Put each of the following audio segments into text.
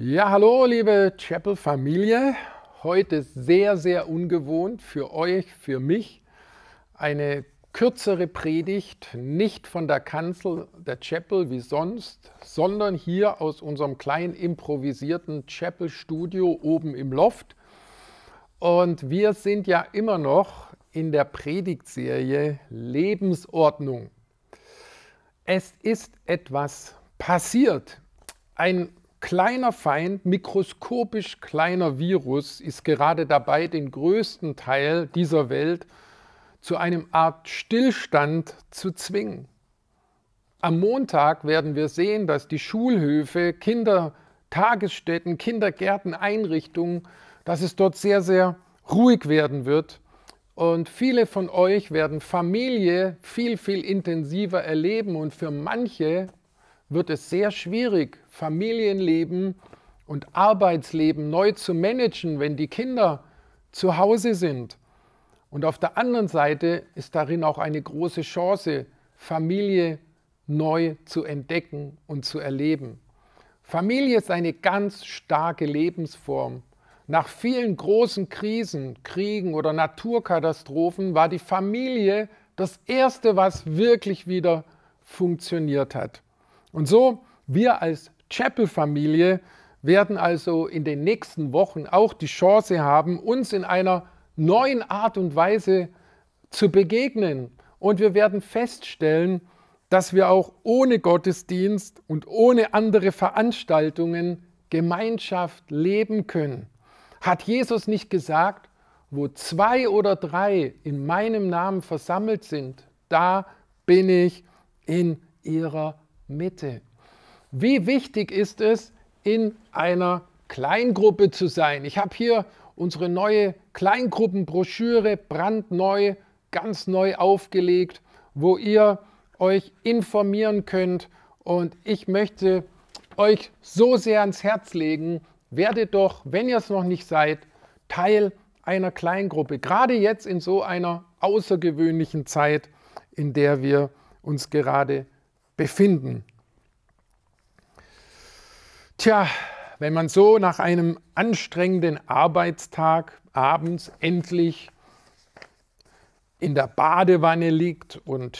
Ja, hallo, liebe Chapel-Familie. Heute sehr, sehr ungewohnt für euch, für mich. Eine kürzere Predigt, nicht von der Kanzel der Chapel wie sonst, sondern hier aus unserem kleinen improvisierten Chapel-Studio oben im Loft. Und wir sind ja immer noch in der Predigtserie Lebensordnung. Es ist etwas passiert. Ein Kleiner Feind, mikroskopisch kleiner Virus ist gerade dabei, den größten Teil dieser Welt zu einem Art Stillstand zu zwingen. Am Montag werden wir sehen, dass die Schulhöfe, Kindertagesstätten, Kindergärten, Einrichtungen, dass es dort sehr, sehr ruhig werden wird. Und viele von euch werden Familie viel, viel intensiver erleben. Und für manche wird es sehr schwierig, Familienleben und Arbeitsleben neu zu managen, wenn die Kinder zu Hause sind. Und auf der anderen Seite ist darin auch eine große Chance, Familie neu zu entdecken und zu erleben. Familie ist eine ganz starke Lebensform. Nach vielen großen Krisen, Kriegen oder Naturkatastrophen war die Familie das Erste, was wirklich wieder funktioniert hat. Und so, wir als Chapel-Familie werden also in den nächsten Wochen auch die Chance haben, uns in einer neuen Art und Weise zu begegnen. Und wir werden feststellen, dass wir auch ohne Gottesdienst und ohne andere Veranstaltungen Gemeinschaft leben können. Hat Jesus nicht gesagt, wo zwei oder drei in meinem Namen versammelt sind, da bin ich in ihrer Mitte. Wie wichtig ist es, in einer Kleingruppe zu sein? Ich habe hier unsere neue Kleingruppenbroschüre brandneu, ganz neu aufgelegt, wo ihr euch informieren könnt. Und ich möchte euch so sehr ans Herz legen, werdet doch, wenn ihr es noch nicht seid, Teil einer Kleingruppe. Gerade jetzt in so einer außergewöhnlichen Zeit, in der wir uns gerade befinden befinden. Tja, wenn man so nach einem anstrengenden Arbeitstag abends endlich in der Badewanne liegt und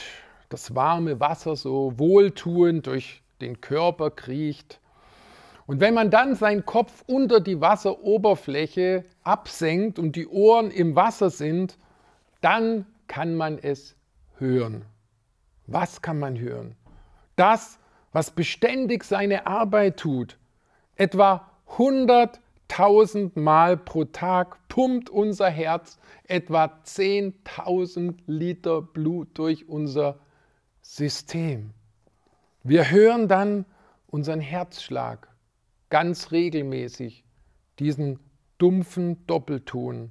das warme Wasser so wohltuend durch den Körper kriecht. Und wenn man dann seinen Kopf unter die Wasseroberfläche absenkt und die Ohren im Wasser sind, dann kann man es hören. Was kann man hören? das, was beständig seine Arbeit tut, etwa 100.000 Mal pro Tag pumpt unser Herz etwa 10.000 Liter Blut durch unser System. Wir hören dann unseren Herzschlag ganz regelmäßig, diesen dumpfen Doppelton.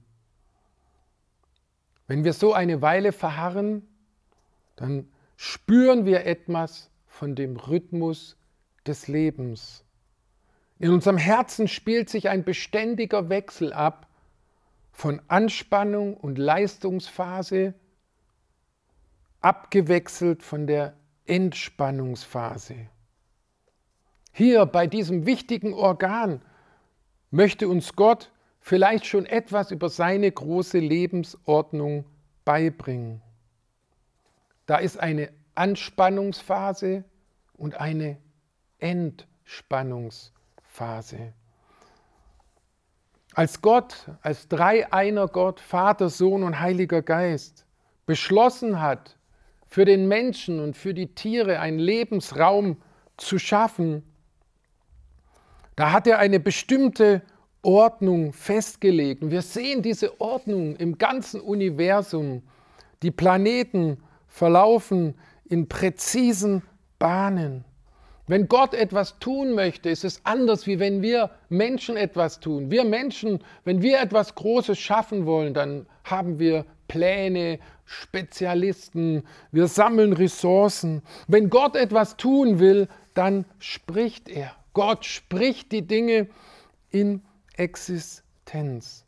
Wenn wir so eine Weile verharren, dann spüren wir etwas, von dem Rhythmus des Lebens. In unserem Herzen spielt sich ein beständiger Wechsel ab von Anspannung und Leistungsphase, abgewechselt von der Entspannungsphase. Hier bei diesem wichtigen Organ möchte uns Gott vielleicht schon etwas über seine große Lebensordnung beibringen. Da ist eine Anspannungsphase und eine Entspannungsphase. Als Gott, als dreieiner Gott, Vater, Sohn und Heiliger Geist, beschlossen hat, für den Menschen und für die Tiere einen Lebensraum zu schaffen, da hat er eine bestimmte Ordnung festgelegt. Und wir sehen diese Ordnung im ganzen Universum. Die Planeten verlaufen in präzisen Bahnen. Wenn Gott etwas tun möchte, ist es anders, wie wenn wir Menschen etwas tun. Wir Menschen, wenn wir etwas Großes schaffen wollen, dann haben wir Pläne, Spezialisten, wir sammeln Ressourcen. Wenn Gott etwas tun will, dann spricht er. Gott spricht die Dinge in Existenz.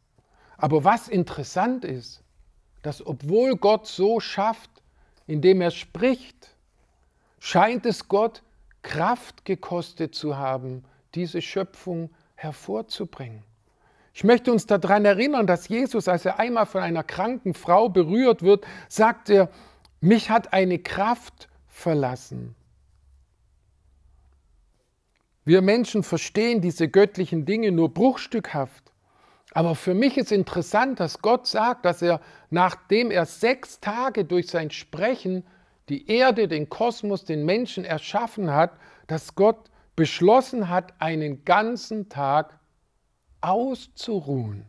Aber was interessant ist, dass obwohl Gott so schafft, indem er spricht, scheint es Gott Kraft gekostet zu haben, diese Schöpfung hervorzubringen. Ich möchte uns daran erinnern, dass Jesus, als er einmal von einer kranken Frau berührt wird, sagt er, mich hat eine Kraft verlassen. Wir Menschen verstehen diese göttlichen Dinge nur bruchstückhaft. Aber für mich ist interessant, dass Gott sagt, dass er, nachdem er sechs Tage durch sein Sprechen die Erde, den Kosmos, den Menschen erschaffen hat, dass Gott beschlossen hat, einen ganzen Tag auszuruhen.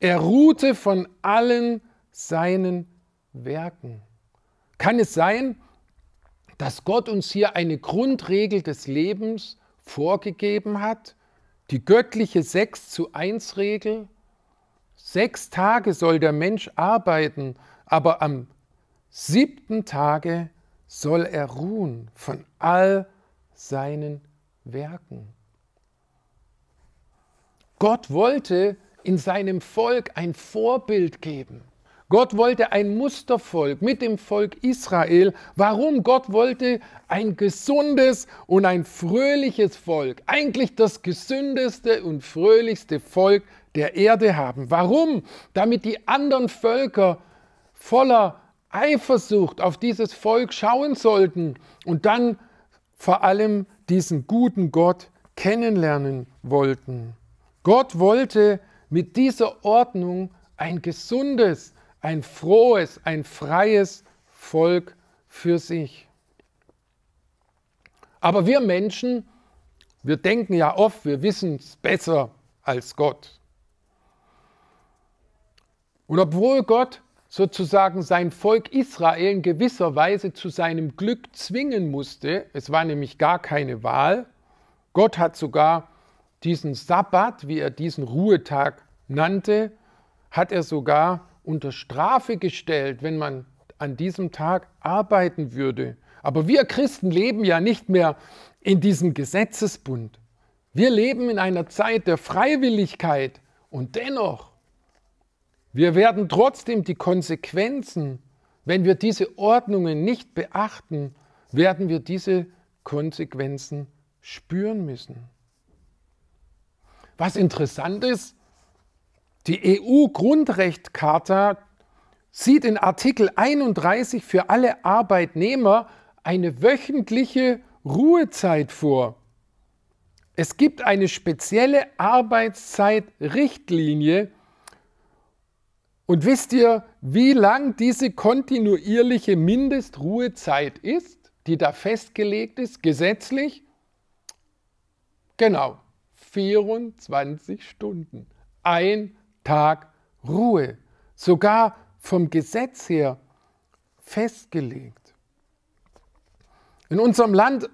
Er ruhte von allen seinen Werken. Kann es sein, dass Gott uns hier eine Grundregel des Lebens vorgegeben hat, die göttliche 6 zu 1 Regel. Sechs Tage soll der Mensch arbeiten, aber am siebten Tage soll er ruhen von all seinen Werken. Gott wollte in seinem Volk ein Vorbild geben. Gott wollte ein Mustervolk mit dem Volk Israel. Warum? Gott wollte ein gesundes und ein fröhliches Volk. Eigentlich das gesündeste und fröhlichste Volk der Erde haben. Warum? Damit die anderen Völker voller Eifersucht auf dieses Volk schauen sollten und dann vor allem diesen guten Gott kennenlernen wollten. Gott wollte mit dieser Ordnung ein gesundes ein frohes, ein freies Volk für sich. Aber wir Menschen, wir denken ja oft, wir wissen es besser als Gott. Und obwohl Gott sozusagen sein Volk Israel in gewisser Weise zu seinem Glück zwingen musste, es war nämlich gar keine Wahl, Gott hat sogar diesen Sabbat, wie er diesen Ruhetag nannte, hat er sogar unter Strafe gestellt, wenn man an diesem Tag arbeiten würde. Aber wir Christen leben ja nicht mehr in diesem Gesetzesbund. Wir leben in einer Zeit der Freiwilligkeit und dennoch, wir werden trotzdem die Konsequenzen, wenn wir diese Ordnungen nicht beachten, werden wir diese Konsequenzen spüren müssen. Was interessant ist, die EU-Grundrechtcharta sieht in Artikel 31 für alle Arbeitnehmer eine wöchentliche Ruhezeit vor. Es gibt eine spezielle Arbeitszeitrichtlinie. Und wisst ihr, wie lang diese kontinuierliche Mindestruhezeit ist, die da festgelegt ist, gesetzlich? Genau, 24 Stunden. Ein Tag Ruhe, sogar vom Gesetz her festgelegt. In unserem Land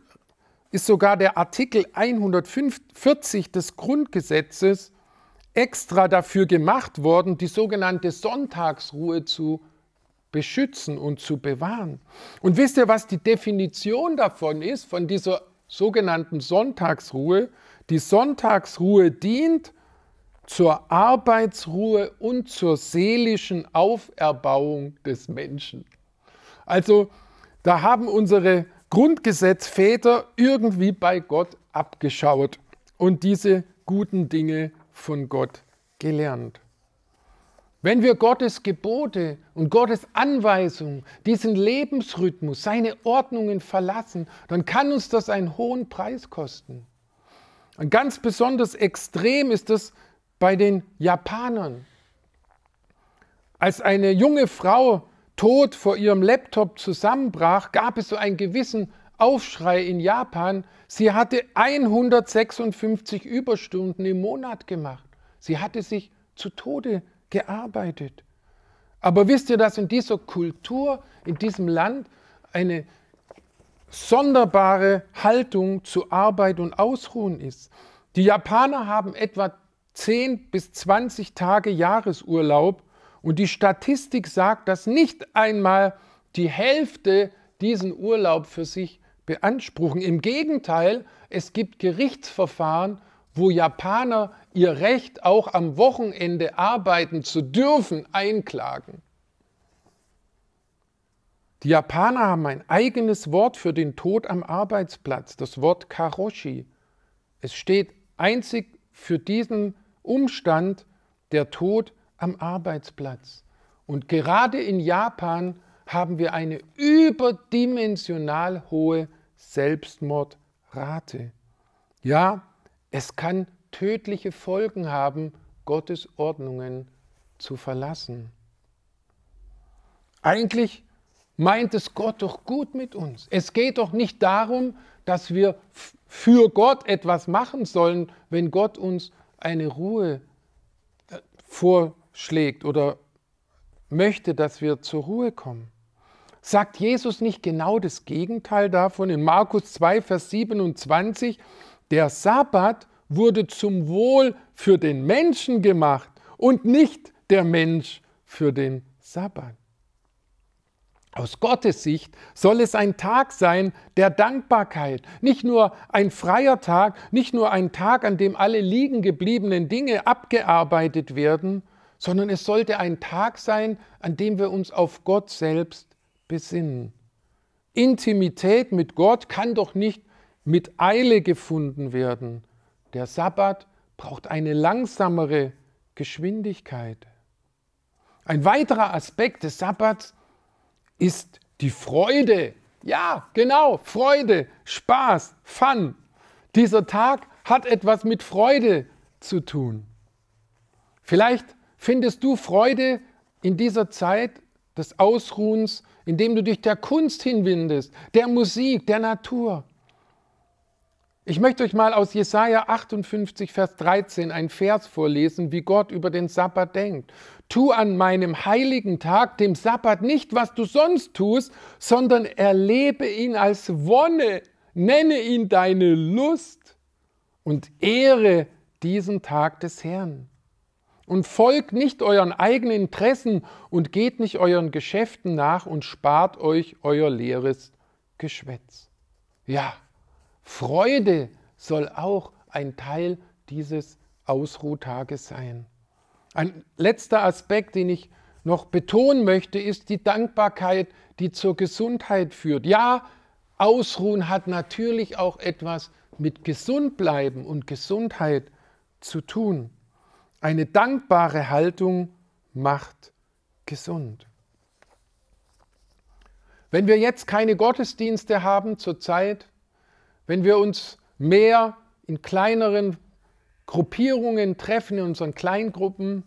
ist sogar der Artikel 140 des Grundgesetzes extra dafür gemacht worden, die sogenannte Sonntagsruhe zu beschützen und zu bewahren. Und wisst ihr, was die Definition davon ist, von dieser sogenannten Sonntagsruhe? Die Sonntagsruhe dient zur Arbeitsruhe und zur seelischen Auferbauung des Menschen. Also da haben unsere Grundgesetzväter irgendwie bei Gott abgeschaut und diese guten Dinge von Gott gelernt. Wenn wir Gottes Gebote und Gottes Anweisungen, diesen Lebensrhythmus, seine Ordnungen verlassen, dann kann uns das einen hohen Preis kosten. Und ganz besonders extrem ist das bei den Japanern. Als eine junge Frau tot vor ihrem Laptop zusammenbrach, gab es so einen gewissen Aufschrei in Japan. Sie hatte 156 Überstunden im Monat gemacht. Sie hatte sich zu Tode gearbeitet. Aber wisst ihr, dass in dieser Kultur, in diesem Land eine sonderbare Haltung zu Arbeit und Ausruhen ist? Die Japaner haben etwa 10 bis 20 Tage Jahresurlaub und die Statistik sagt, dass nicht einmal die Hälfte diesen Urlaub für sich beanspruchen. Im Gegenteil, es gibt Gerichtsverfahren, wo Japaner ihr Recht, auch am Wochenende arbeiten zu dürfen, einklagen. Die Japaner haben ein eigenes Wort für den Tod am Arbeitsplatz, das Wort Karoshi. Es steht einzig für diesen Umstand der Tod am Arbeitsplatz. Und gerade in Japan haben wir eine überdimensional hohe Selbstmordrate. Ja, es kann tödliche Folgen haben, Gottes Ordnungen zu verlassen. Eigentlich meint es Gott doch gut mit uns. Es geht doch nicht darum, dass wir für Gott etwas machen sollen, wenn Gott uns eine Ruhe äh, vorschlägt oder möchte, dass wir zur Ruhe kommen. Sagt Jesus nicht genau das Gegenteil davon in Markus 2, Vers 27? Der Sabbat wurde zum Wohl für den Menschen gemacht und nicht der Mensch für den Sabbat. Aus Gottes Sicht soll es ein Tag sein der Dankbarkeit, nicht nur ein freier Tag, nicht nur ein Tag, an dem alle liegen gebliebenen Dinge abgearbeitet werden, sondern es sollte ein Tag sein, an dem wir uns auf Gott selbst besinnen. Intimität mit Gott kann doch nicht mit Eile gefunden werden. Der Sabbat braucht eine langsamere Geschwindigkeit. Ein weiterer Aspekt des Sabbats ist die Freude. Ja, genau, Freude, Spaß, Fun. Dieser Tag hat etwas mit Freude zu tun. Vielleicht findest du Freude in dieser Zeit des Ausruhens, indem du dich der Kunst hinwindest, der Musik, der Natur. Ich möchte euch mal aus Jesaja 58, Vers 13 ein Vers vorlesen, wie Gott über den Sabbat denkt. Tu an meinem heiligen Tag, dem Sabbat, nicht, was du sonst tust, sondern erlebe ihn als Wonne, nenne ihn deine Lust und ehre diesen Tag des Herrn. Und folgt nicht euren eigenen Interessen und geht nicht euren Geschäften nach und spart euch euer leeres Geschwätz. Ja, Freude soll auch ein Teil dieses Ausruhtages sein. Ein letzter Aspekt, den ich noch betonen möchte, ist die Dankbarkeit, die zur Gesundheit führt. Ja, Ausruhen hat natürlich auch etwas mit Gesundbleiben und Gesundheit zu tun. Eine dankbare Haltung macht gesund. Wenn wir jetzt keine Gottesdienste haben zurzeit, wenn wir uns mehr in kleineren Gruppierungen treffen, in unseren Kleingruppen,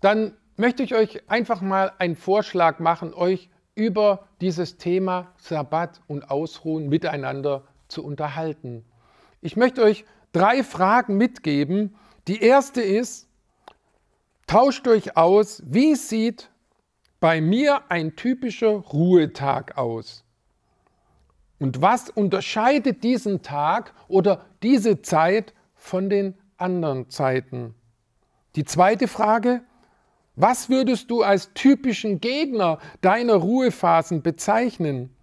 dann möchte ich euch einfach mal einen Vorschlag machen, euch über dieses Thema Sabbat und Ausruhen miteinander zu unterhalten. Ich möchte euch drei Fragen mitgeben. Die erste ist, tauscht euch aus, wie sieht bei mir ein typischer Ruhetag aus? Und was unterscheidet diesen Tag oder diese Zeit von den anderen Zeiten? Die zweite Frage, was würdest du als typischen Gegner deiner Ruhephasen bezeichnen?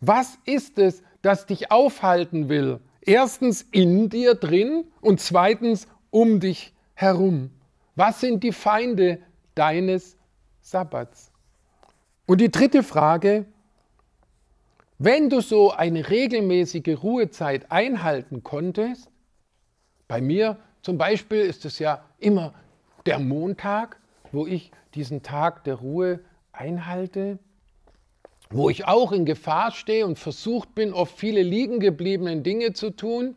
Was ist es, das dich aufhalten will? Erstens in dir drin und zweitens um dich herum. Was sind die Feinde deines Sabbats? Und die dritte Frage, wenn du so eine regelmäßige Ruhezeit einhalten konntest, bei mir zum Beispiel ist es ja immer der Montag, wo ich diesen Tag der Ruhe einhalte, wo ich auch in Gefahr stehe und versucht bin, oft viele liegen gebliebenen Dinge zu tun.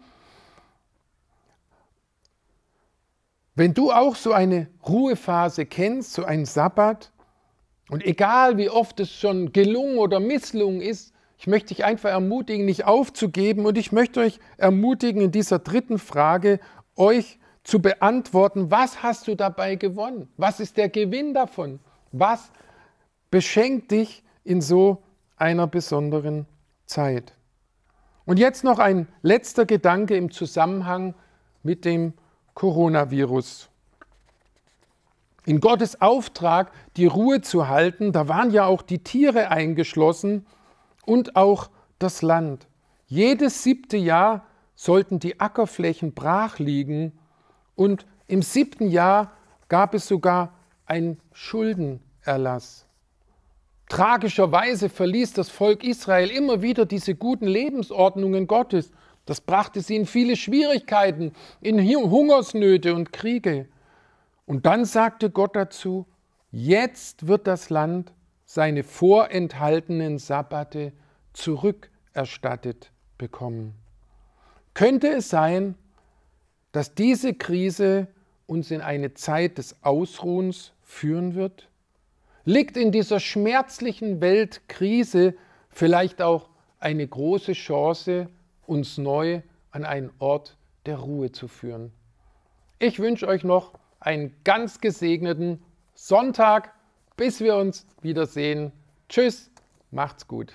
Wenn du auch so eine Ruhephase kennst, so einen Sabbat, und egal wie oft es schon gelungen oder misslungen ist, ich möchte dich einfach ermutigen, nicht aufzugeben und ich möchte euch ermutigen, in dieser dritten Frage euch zu beantworten, was hast du dabei gewonnen? Was ist der Gewinn davon? Was beschenkt dich in so einer besonderen Zeit? Und jetzt noch ein letzter Gedanke im Zusammenhang mit dem Coronavirus. In Gottes Auftrag, die Ruhe zu halten, da waren ja auch die Tiere eingeschlossen, und auch das Land. Jedes siebte Jahr sollten die Ackerflächen brach liegen und im siebten Jahr gab es sogar einen Schuldenerlass. Tragischerweise verließ das Volk Israel immer wieder diese guten Lebensordnungen Gottes. Das brachte sie in viele Schwierigkeiten, in Hungersnöte und Kriege. Und dann sagte Gott dazu, jetzt wird das Land seine vorenthaltenen Sabbate zurückerstattet bekommen. Könnte es sein, dass diese Krise uns in eine Zeit des Ausruhens führen wird? Liegt in dieser schmerzlichen Weltkrise vielleicht auch eine große Chance, uns neu an einen Ort der Ruhe zu führen? Ich wünsche euch noch einen ganz gesegneten Sonntag bis wir uns wiedersehen. Tschüss, macht's gut.